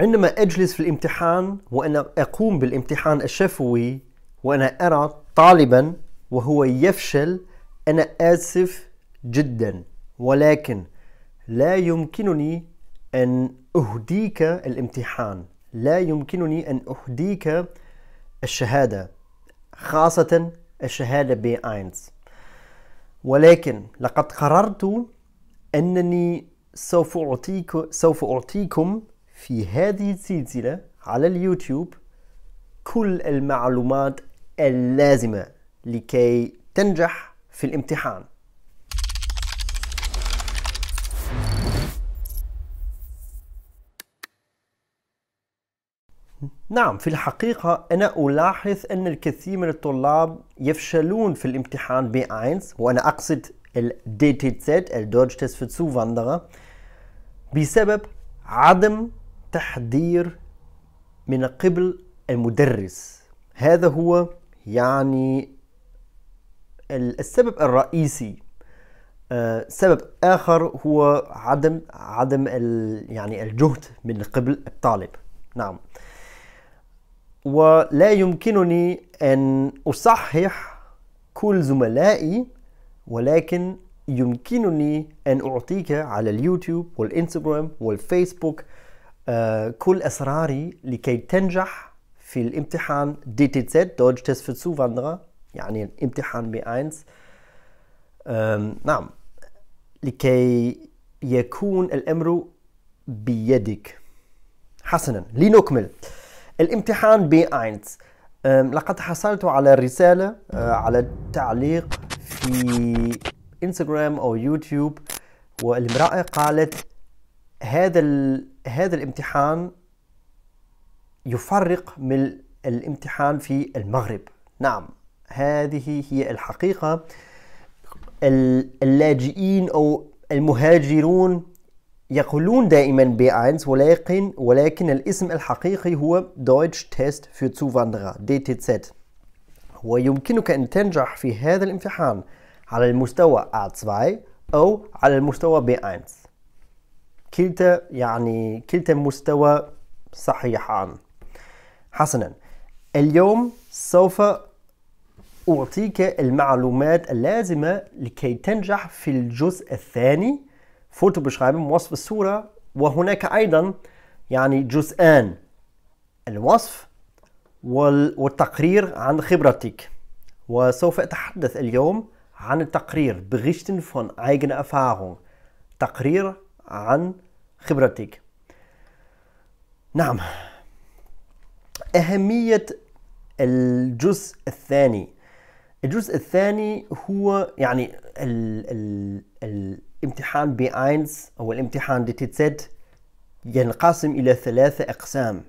عندما أجلس في الامتحان وأنا أقوم بالامتحان الشفوي وأنا أرى طالبا وهو يفشل أنا آسف جدا ولكن لا يمكنني أن أهديك الامتحان لا يمكنني أن أهديك الشهادة خاصة الشهادة بي 1 ولكن لقد قررت أنني سوف أعطيك سوف أعطيكم في هذه السلسلة على اليوتيوب كل المعلومات اللازمة لكي تنجح في الامتحان نعم في الحقيقة أنا ألاحظ أن الكثير من الطلاب يفشلون في الامتحان B1 وأنا أقصد ال DTZ ال Deutsch Test für Zuwanderer بسبب عدم تحضير من قبل المدرس هذا هو يعني السبب الرئيسي آه، سبب اخر هو عدم عدم يعني الجهد من قبل الطالب نعم ولا يمكنني ان اصحح كل زملائي ولكن يمكنني ان اعطيك على اليوتيوب والانستغرام والفيسبوك آه، كل أسراري لكي تنجح في الامتحان دي تي زد Deutsch Test für Zuwanderer يعني الامتحان B1 نعم لكي يكون الأمر بيدك حسنا لنكمل الامتحان B1 لقد حصلت على رسالة آه، على تعليق في انستغرام أو يوتيوب والمرأة قالت هذا هذا الامتحان يفرق من الامتحان في المغرب نعم هذه هي الحقيقة اللاجئين أو المهاجرون يقولون دائما B1 ولكن ولكن الاسم الحقيقي هو Deutsch Test für Zuwanderer DTZ ويمكنك أن تنجح في هذا الامتحان على المستوى A2 أو على المستوى B1 كلتا يعني كلتا مستوى صحيحان حسنا اليوم سوف أعطيك المعلومات اللازمة لكي تنجح في الجزء الثاني فوتو بشرايبم وصف الصورة وهناك أيضا يعني جزءان الوصف والتقرير عن خبرتك وسوف أتحدث اليوم عن التقرير بغشتن فون ايجن Erfahrung تقرير عن خبرتك نعم أهمية الجزء الثاني الجزء الثاني هو يعني ال ال الامتحان بي 1 أو الامتحان دي زد ينقسم إلى ثلاثة أقسام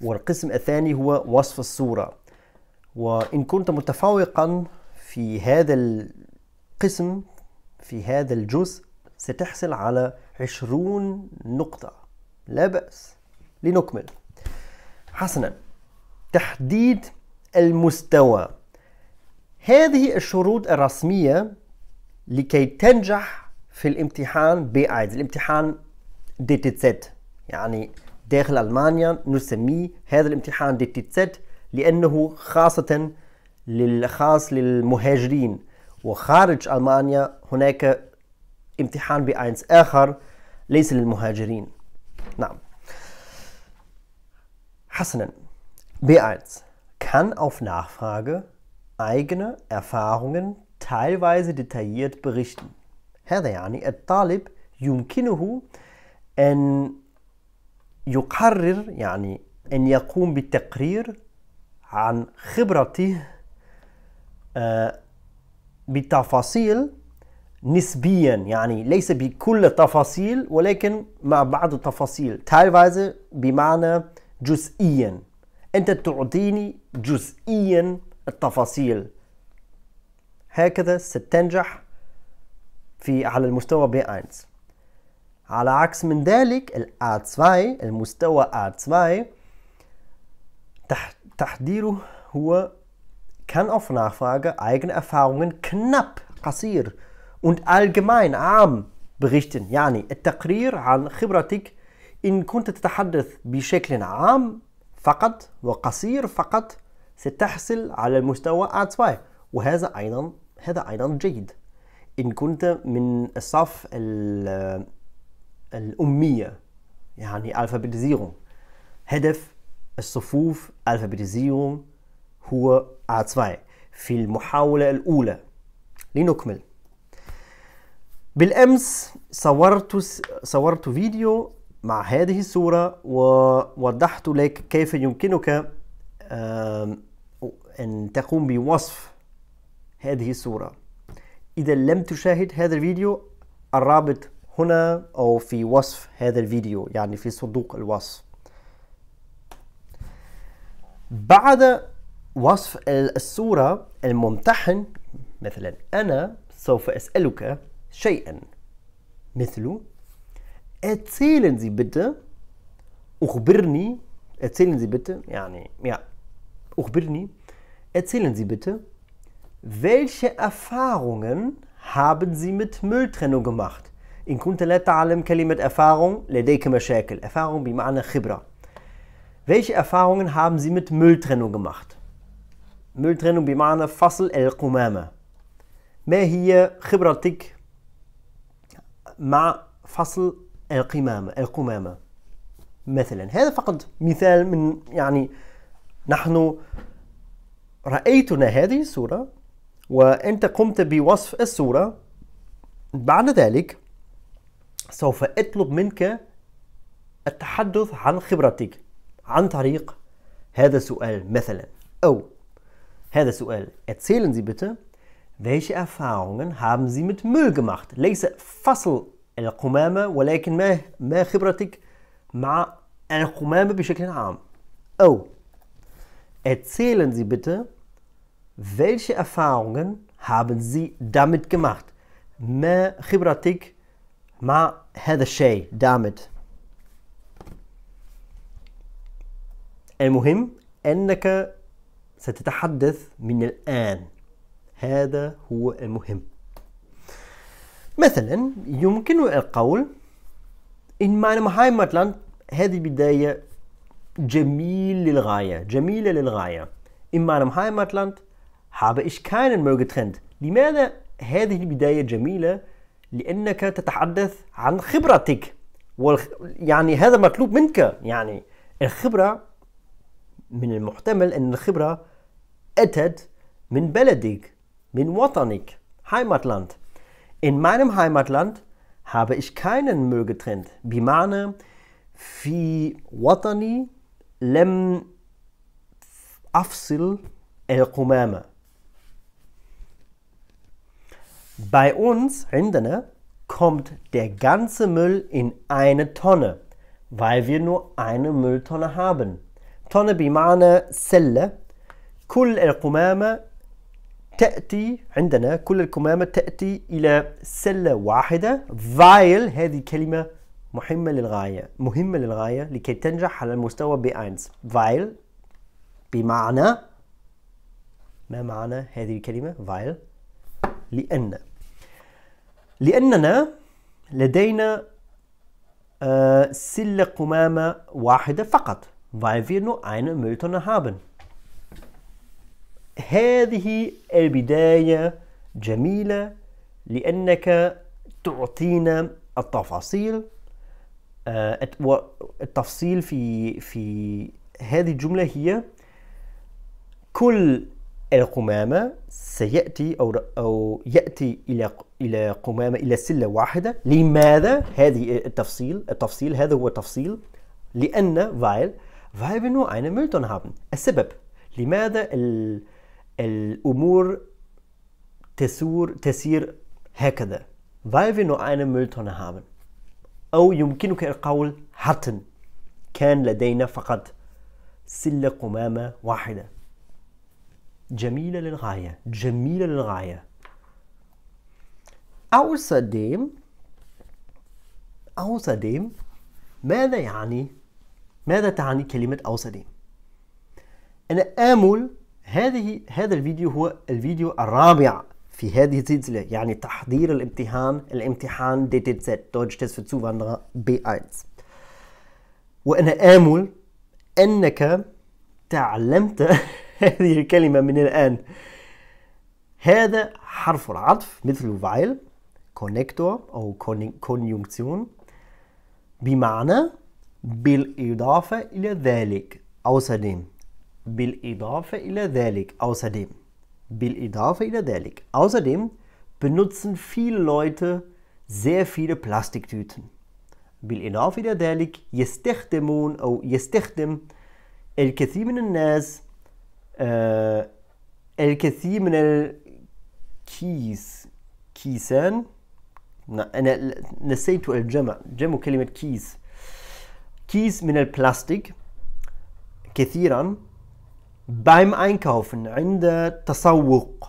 والقسم الثاني هو وصف الصورة وإن كنت متفوقا في هذا القسم في هذا الجزء ستحصل على عشرون نقطة لا بأس لنكمل حسنا تحديد المستوى هذه الشروط الرسمية لكي تنجح في الامتحان بي ايز الامتحان دي تي زد يعني داخل ألمانيا نسميه هذا الامتحان دي تي زد لأنه خاصة للخاص للمهاجرين وخارج ألمانيا هناك امتحان بأينس آخر ليس للمهاجرين نعم حسنا B1 kann auf Nachfrage eigene Erfahrungen teilweise detailliert berichten. هذا يعني الطالب يمكنه أن يقرر يعني أن يقوم بالتقرير عن خبرته آه، بالتفاصيل نسبيا يعني ليس بكل التفاصيل ولكن مع بعض التفاصيل teilweise بمعنى جزئيا أنت تعطيني جزئيا التفاصيل هكذا ستنجح في على المستوى B1 على عكس من ذلك ال A2 المستوى A2 تحضيره هو كان auf Nachfrage eigene Erfahrungen knapp قصير und allgemein berichten يعني التقرير عن خبرتك إن كنت تتحدث بشكل عام فقط وقصير فقط ستحصل على المستوى A2 وهذا أيضا هذا أيضا جيد إن كنت من الصف الأمية يعني الفابيتيزيرون هدف الصفوف الفابيتيزيرون هو A2 في المحاولة الأولى لنكمل بالامس صورت صورت فيديو مع هذه الصورة ووضحت لك كيف يمكنك أن تقوم بوصف هذه الصورة إذا لم تشاهد هذا الفيديو الرابط هنا أو في وصف هذا الفيديو يعني في صندوق الوصف بعد وصف الصورة الممتحن مثلا أنا سوف أسألك شيئا مثل erzählen Sie bitte أخبرني erzählen Sie bitte يعني ja أخبرني erzählen Sie bitte welche Erfahrungen haben Sie mit Mülltrennung gemacht إن كنت لا تعلم كلمة Erfahrung لديك مشاكل Erfahrung بمعنى خبرة welche Erfahrungen haben Sie mit Mülltrennung gemacht Mülltrennung بمعنى فصل القمامة ما هي خبرتك مع فصل القمامة القمامة مثلا هذا فقط مثال من يعني نحن رأيتنا هذه الصورة وأنت قمت بوصف الصورة بعد ذلك سوف أطلب منك التحدث عن خبرتك عن طريق هذا السؤال مثلا أو هذا السؤال اتسيلن زي bitte Welche Erfahrungen haben Sie mit Müll gemacht? ليس فصل القمامة ولكن ما ما خبرتك مع القمامة بشكل عام. Oh, erzählen Sie bitte, welche Erfahrungen haben Sie damit gemacht? ما خبرتك مع هذا الشيء damit? المهم أنك ستتحدث من الآن. هذا هو المهم مثلا يمكن القول إن معنى هايماتلاند هذه بداية جميل للغاية جميلة للغاية in meinem هايماتلاند habe ich keinen Müll getrennt. لماذا هذه البداية جميلة؟ لأنك تتحدث عن خبرتك والخ... يعني هذا مطلوب منك يعني الخبرة من المحتمل أن الخبرة أتت من بلدك min watanik, Heimatland. In meinem Heimatland habe ich keinen Müll getrennt. Bimane fi watani lem afsil el qumama. Bei uns, Rindene, kommt der ganze Müll in eine Tonne, weil wir nur eine Mülltonne haben. Tonne bimane selle, kul el qumama تأتي عندنا كل الكمامة تأتي إلى سلة واحدة فايل هذه كلمة مهمة للغاية مهمة للغاية لكي تنجح على المستوى B1 فايل بمعنى ما معنى هذه الكلمة فايل لأن لأننا لدينا آه، سلة قمامة واحدة فقط weil wir nur eine Mülltonne haben هذه البداية جميلة لأنك تعطينا التفاصيل آه، التفصيل في في هذه الجملة هي كل القمامة سيأتي أو أو يأتي إلى إلى قمامة إلى سلة واحدة لماذا هذه التفصيل التفصيل هذا هو التفصيل لأن weil weil wir nur eine Mülltonne haben السبب لماذا ال الامور تسور تسير هكذا weil wir nur eine Mülltonne haben أو يمكنك القول hatten كان لدينا فقط سلة قمامة واحدة جميلة للغاية جميلة للغاية außerdem außerdem ماذا يعني ماذا تعني كلمة außerdem أنا آمل هذه هذا الفيديو هو الفيديو الرابع في هذه السلسلة يعني تحضير الامتحان الامتحان دي تي زد دوتش تيست für Zuwanderer B1 وأنا آمل أنك تعلمت هذه الكلمة من الآن هذا حرف العطف مثل فايل كونكتور أو كونيونكسيون بمعنى بالإضافة إلى ذلك außerdem بالإضافة إلى ذلك außerdem بالإضافة إلى ذلك außerdem benutzen viele Leute sehr viele Plastiktüten بالإضافة إلى ذلك يستخدمون أو يستخدم الكثير من الناس آه الكثير من الكيس كيسان أنا نسيت الجمع جمع كلمة كيس كيس من البلاستيك كثيرا beim Einkaufen, in der Tasawwuq.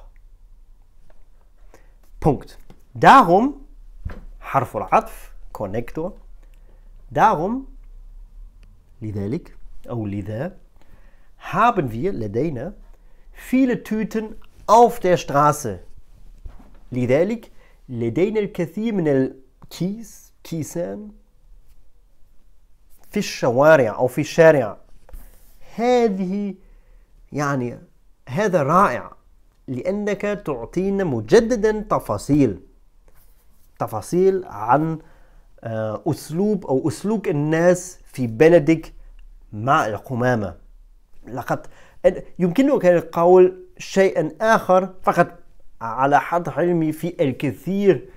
Punkt. Darum, حرف Atf, Connector, darum, Lidelik, أو Lidel, haben wir, Ledeine, viele Tüten auf der Straße. Lidelik, Ledeine الكثير Kies, Kiesen, كيسان, auf الشوارع أو في هذه يعني هذا رائع لأنك تعطينا مجددا تفاصيل تفاصيل عن آه، أسلوب أو أسلوب الناس في بلدك مع القمامة لقد يمكنك القول شيئا آخر فقط على حد علمي في الكثير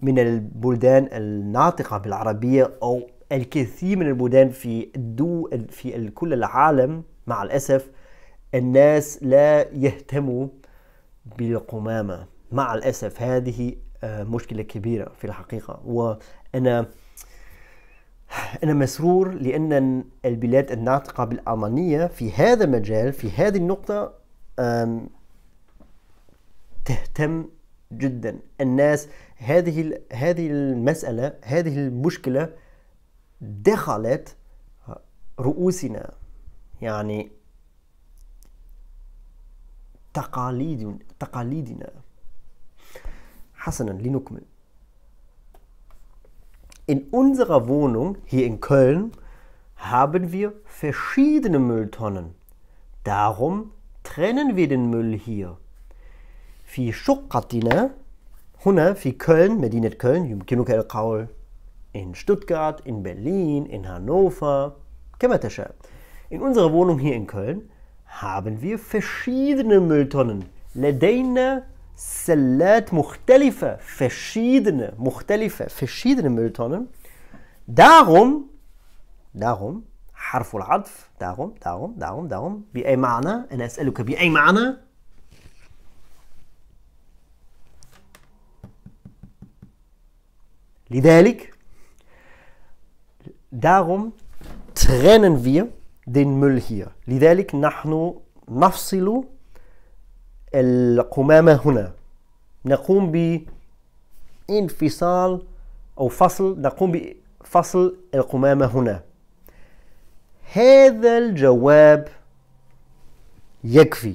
من البلدان الناطقة بالعربية أو الكثير من البلدان في الدو في كل العالم مع الأسف الناس لا يهتموا بالقمامة مع الأسف هذه آه، مشكلة كبيرة في الحقيقة وأنا أنا مسرور لأن البلاد الناطقة بالألمانية في هذا المجال في هذه النقطة تهتم جدا الناس هذه هذه المسألة هذه المشكلة دخلت رؤوسنا يعني تقاليد تقاليدنا حسنا لنكمل In unserer Wohnung hier in Köln haben wir verschiedene Mülltonnen. Darum trennen wir den Müll hier. في شقتنا هنا في كولن مدينة كولن يمكنك القول in Stuttgart, in Berlin, in Hannover. Kemertescher. In unserer Wohnung hier in Köln haben wir verschiedene Mülltonnen. Ledeine Selat Muchtelife. Verschiedene Muchtelife. Verschiedene Mülltonnen. Darum, darum, Harful Adf, darum, darum, darum, darum, wie Eimana, NSLUK, wie Eimana, لذلك Darum trennen wir den Müll hier. لذلك نحن نفصل القمامة هنا. نقوم بانفصال أو فصل نقوم بفصل القمامة هنا. هذا الجواب يكفي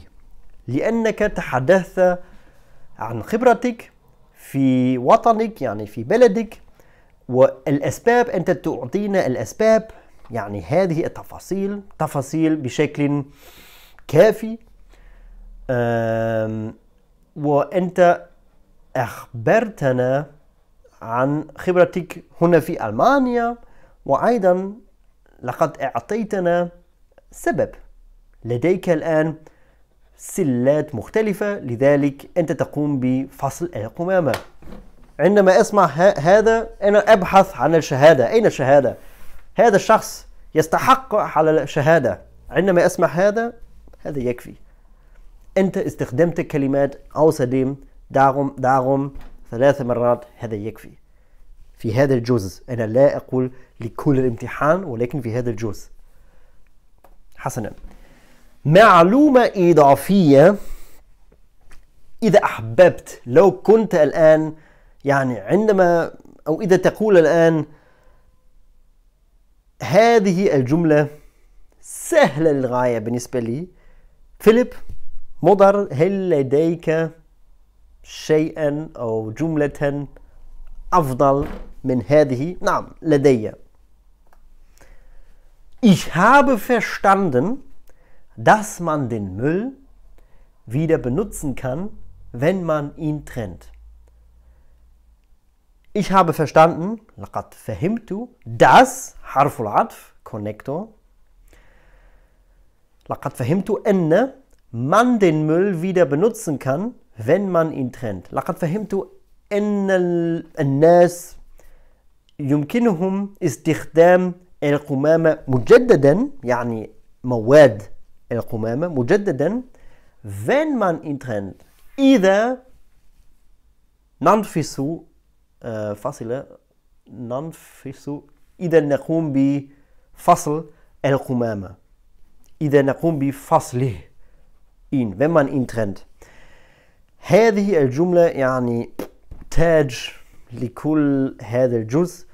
لأنك تحدثت عن خبرتك في وطنك يعني في بلدك والأسباب أنت تعطينا الأسباب يعني هذه التفاصيل تفاصيل بشكل كافي وأنت أخبرتنا عن خبرتك هنا في ألمانيا وأيضا لقد أعطيتنا سبب لديك الآن سلات مختلفة لذلك أنت تقوم بفصل القمامة عندما اسمع هذا انا ابحث عن الشهاده اين الشهاده هذا الشخص يستحق على الشهاده عندما اسمع هذا هذا يكفي انت استخدمت كلمات او سديم داغم داغم ثلاث مرات هذا يكفي في هذا الجزء انا لا اقول لكل الامتحان ولكن في هذا الجزء حسنا معلومه اضافيه اذا احببت لو كنت الان يعني عندما أو إذا تقول الآن هذه الجملة سهلة للغاية بالنسبة لي فيليب مضر هل لديك شيئا أو جملة أفضل من هذه نعم لدي Ich habe verstanden, dass man den Müll wieder benutzen kann, wenn man ihn trennt. Ich habe verstanden, لقد فهمت, dass, حرف العطف, connector. لقد فهمت أن man den Müll wieder benutzen kann, wenn man ihn trennt. لقد فهمت أن الناس يمكنهم استخدام القمامة مجددا يعني مواد القمامة مجددا wenn man ihn trennt. إذا ننفس آه، فاصلة ننفس إذا نقوم بفصل القمامة إذا نقوم بفصله إن wenn man ihn trennt. هذه الجملة يعني تاج لكل هذا الجزء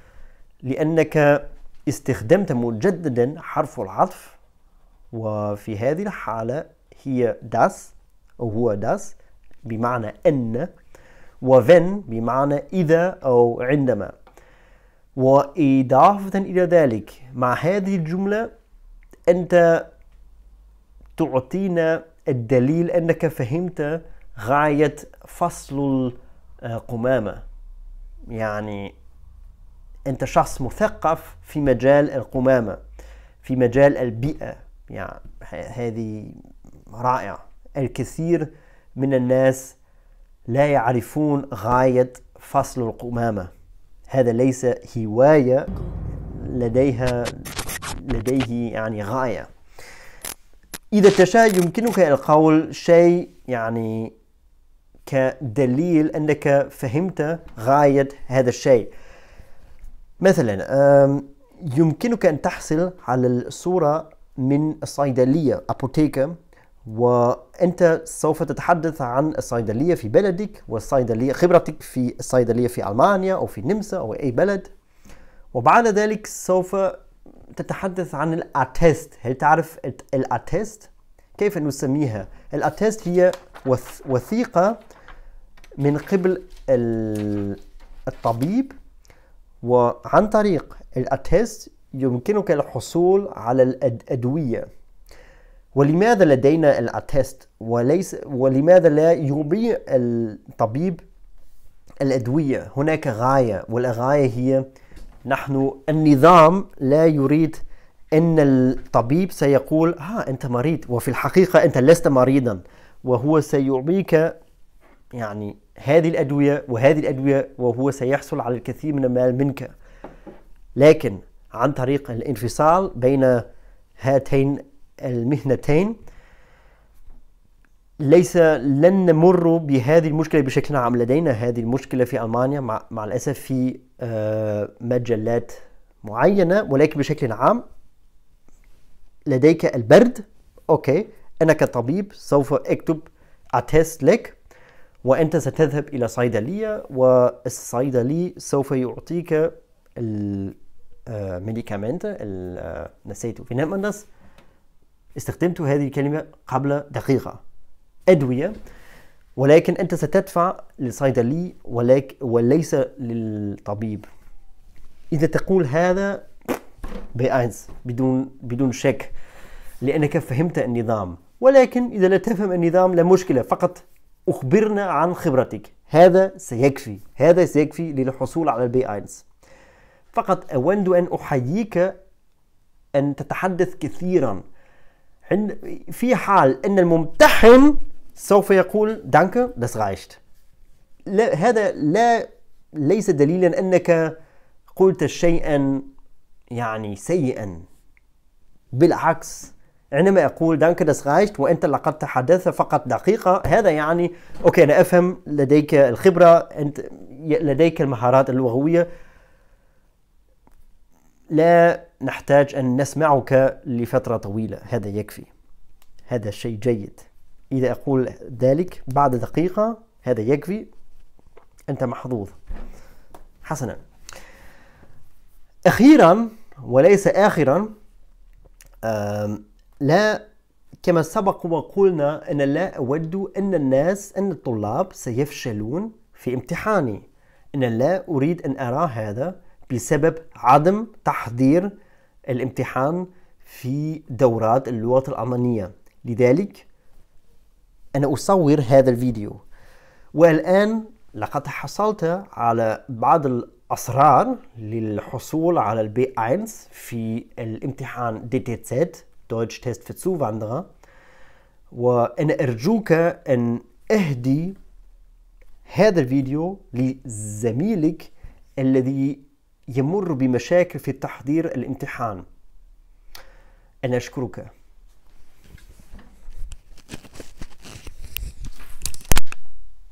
لأنك استخدمت مجددا حرف العطف وفي هذه الحالة هي das أو هو das بمعنى أن وفن بمعنى إذا أو عندما وإضافة إلى ذلك مع هذه الجملة أنت تعطينا الدليل أنك فهمت غاية فصل القمامة يعني أنت شخص مثقف في مجال القمامة في مجال البيئة يعني هذه رائعة الكثير من الناس لا يعرفون غاية فصل القمامة هذا ليس هواية لديها لديه يعني غاية إذا تشاء يمكنك القول شيء يعني كدليل أنك فهمت غاية هذا الشيء مثلا يمكنك أن تحصل على الصورة من الصيدلية أبوتيكا وانت سوف تتحدث عن الصيدليه في بلدك والصيدليه خبرتك في الصيدليه في المانيا او في النمسا او اي بلد وبعد ذلك سوف تتحدث عن الاتست هل تعرف الاتست كيف نسميها الاتست هي وثيقه من قبل الطبيب وعن طريق الاتست يمكنك الحصول على الادويه ولماذا لدينا الاتست وليس ولماذا لا يبيع الطبيب الادويه هناك غايه والغايه هي نحن النظام لا يريد ان الطبيب سيقول ها آه، انت مريض وفي الحقيقه انت لست مريضا وهو سيعطيك يعني هذه الادويه وهذه الادويه وهو سيحصل على الكثير من المال منك لكن عن طريق الانفصال بين هاتين المهنتين ليس لن نمر بهذه المشكلة بشكل عام لدينا هذه المشكلة في ألمانيا مع, مع الأسف في آه، مجلات معينة ولكن بشكل عام لديك البرد أوكي أنا كطبيب سوف أكتب أتست لك وأنت ستذهب إلى صيدلية والصيدلي سوف يعطيك الميديكامنت آه، آه، نسيت في نعم استخدمت هذه الكلمة قبل دقيقة أدوية ولكن أنت ستدفع للصيدلي ولك وليس للطبيب إذا تقول هذا بأينس بدون بدون شك لأنك فهمت النظام ولكن إذا لا تفهم النظام لا مشكلة فقط أخبرنا عن خبرتك هذا سيكفي هذا سيكفي للحصول على البي أينز فقط أود أن أحييك أن تتحدث كثيرا في حال أن الممتحن سوف يقول دانكه das reicht لا هذا لا ليس دليلا أنك قلت شيئا يعني سيئا بالعكس عندما أقول دانك داس رايشت وأنت لقد تحدثت فقط دقيقة هذا يعني أوكي أنا أفهم لديك الخبرة أنت لديك المهارات اللغوية لا نحتاج أن نسمعك لفترة طويلة هذا يكفي هذا شيء جيد إذا أقول ذلك بعد دقيقة هذا يكفي أنت محظوظ حسنا أخيرا وليس آخرا لا كما سبق وقلنا أنا لا أود أن الناس أن الطلاب سيفشلون في امتحاني أنا لا أريد أن أرى هذا بسبب عدم تحضير الامتحان في دورات اللغة الألمانية لذلك أنا أصور هذا الفيديو والآن لقد حصلت على بعض الأسرار للحصول على البي 1 في الامتحان دي تي زد Deutsch Test für Zuwanderer وأنا أرجوك أن أهدي هذا الفيديو لزميلك الذي يمر بمشاكل في تحضير الامتحان أنا أشكرك